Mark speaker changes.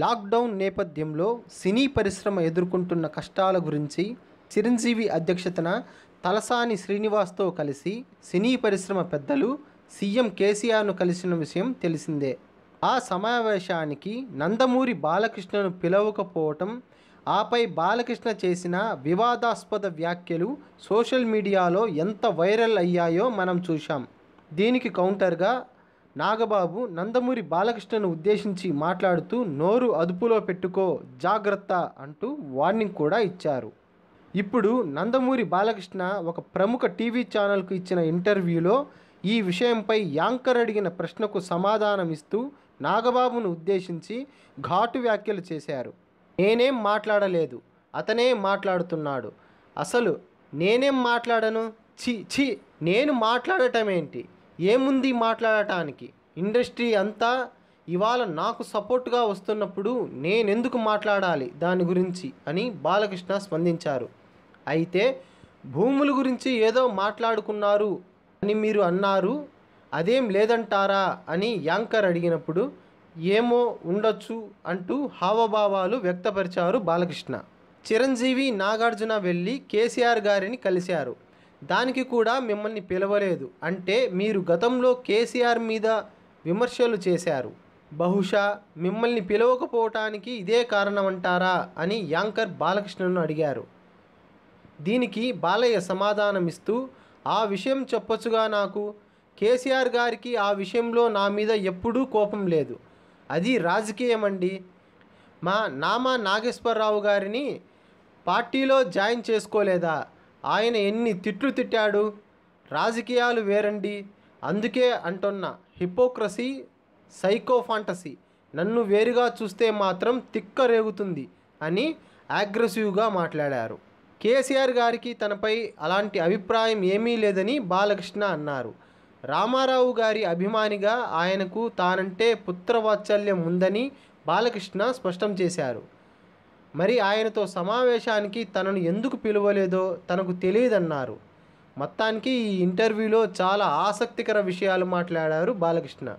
Speaker 1: lockdown నేపథ్యంలో సినీ పరిశ్రమ ఎదుర్కొంటున్న కష్టాల గురించి చిరంజీవి అధ్యక్షతన తలసాని శ్రీనివాస్తో కలిసి సినీ పరిశ్రమ పెద్దలు సీఎం కేసీఆర్ను కలిసిన విషయం తెలిసిందే ఆ సమావేశానికి నందమూరి బాలకృష్ణను పిలవకపోవటం ఆపై బాలకృష్ణ చేసిన వివాదాస్పద వ్యాఖ్యలు సోషల్ మీడియాలో ఎంత వైరల్ అయ్యాయో మనం చూశాం దీనికి కౌంటర్గా నాగబాబు నందమూరి బాలకృష్ణను ఉద్దేశించి మాట్లాడుతూ నోరు అదుపులో పెట్టుకో జాగ్రత్త అంటూ వార్నింగ్ కూడా ఇచ్చారు ఇప్పుడు నందమూరి బాలకృష్ణ ఒక ప్రముఖ టీవీ ఛానల్కు ఇచ్చిన ఇంటర్వ్యూలో ఈ విషయంపై యాంకర్ అడిగిన ప్రశ్నకు సమాధానం ఇస్తూ నాగబాబును ఉద్దేశించి ఘాటు వ్యాఖ్యలు చేశారు నేనేం మాట్లాడలేదు అతనే మాట్లాడుతున్నాడు అసలు నేనేం మాట్లాడను చి చి నేను మాట్లాడటమేంటి ఏముంది మాట్లాడటానికి ఇండస్ట్రీ అంతా ఇవాళ నాకు సపోర్ట్గా వస్తున్నప్పుడు నేనెందుకు మాట్లాడాలి దాని గురించి అని బాలకృష్ణ స్పందించారు అయితే భూముల గురించి ఏదో మాట్లాడుకున్నారు అని మీరు అన్నారు అదేం లేదంటారా అని యాంకర్ అడిగినప్పుడు ఏమో ఉండొచ్చు అంటూ హావభావాలు వ్యక్తపరిచారు బాలకృష్ణ చిరంజీవి నాగార్జున వెళ్ళి కేసీఆర్ గారిని కలిశారు దానికి కూడా మిమ్మల్ని పిలవలేదు అంటే మీరు గతంలో కేసీఆర్ మీద విమర్శలు చేశారు బహుశా మిమ్మల్ని పిలవకపోవటానికి ఇదే కారణమంటారా అని యాంకర్ బాలకృష్ణను అడిగారు దీనికి బాలయ్య సమాధానమిస్తూ ఆ విషయం చెప్పొచ్చుగా నాకు కేసీఆర్ గారికి ఆ విషయంలో నా మీద ఎప్పుడూ కోపం లేదు అది రాజకీయం అండి మా నామా నాగేశ్వరరావు గారిని పార్టీలో జాయిన్ చేసుకోలేదా ఆయన ఎన్ని తిట్లు తిట్టాడు రాజకీయాలు వేరండి అందుకే అంటున్న హిపోక్రసీ సైకో ఫాంటసీ నన్ను వేరుగా చూస్తే మాత్రం తిక్క రేగుతుంది అని అగ్రెసివ్గా మాట్లాడారు కేసీఆర్ గారికి తనపై అలాంటి అభిప్రాయం ఏమీ లేదని బాలకృష్ణ అన్నారు రామారావు గారి అభిమానిగా ఆయనకు తానంటే పుత్రవాత్సల్యం ఉందని బాలకృష్ణ స్పష్టం చేశారు మరి ఆయనతో సమావేశానికి తనను ఎందుకు పిలువలేదో తనకు తెలియదన్నారు మొత్తానికి ఈ ఇంటర్వ్యూలో చాలా ఆసక్తికర విషయాలు మాట్లాడారు బాలకృష్ణ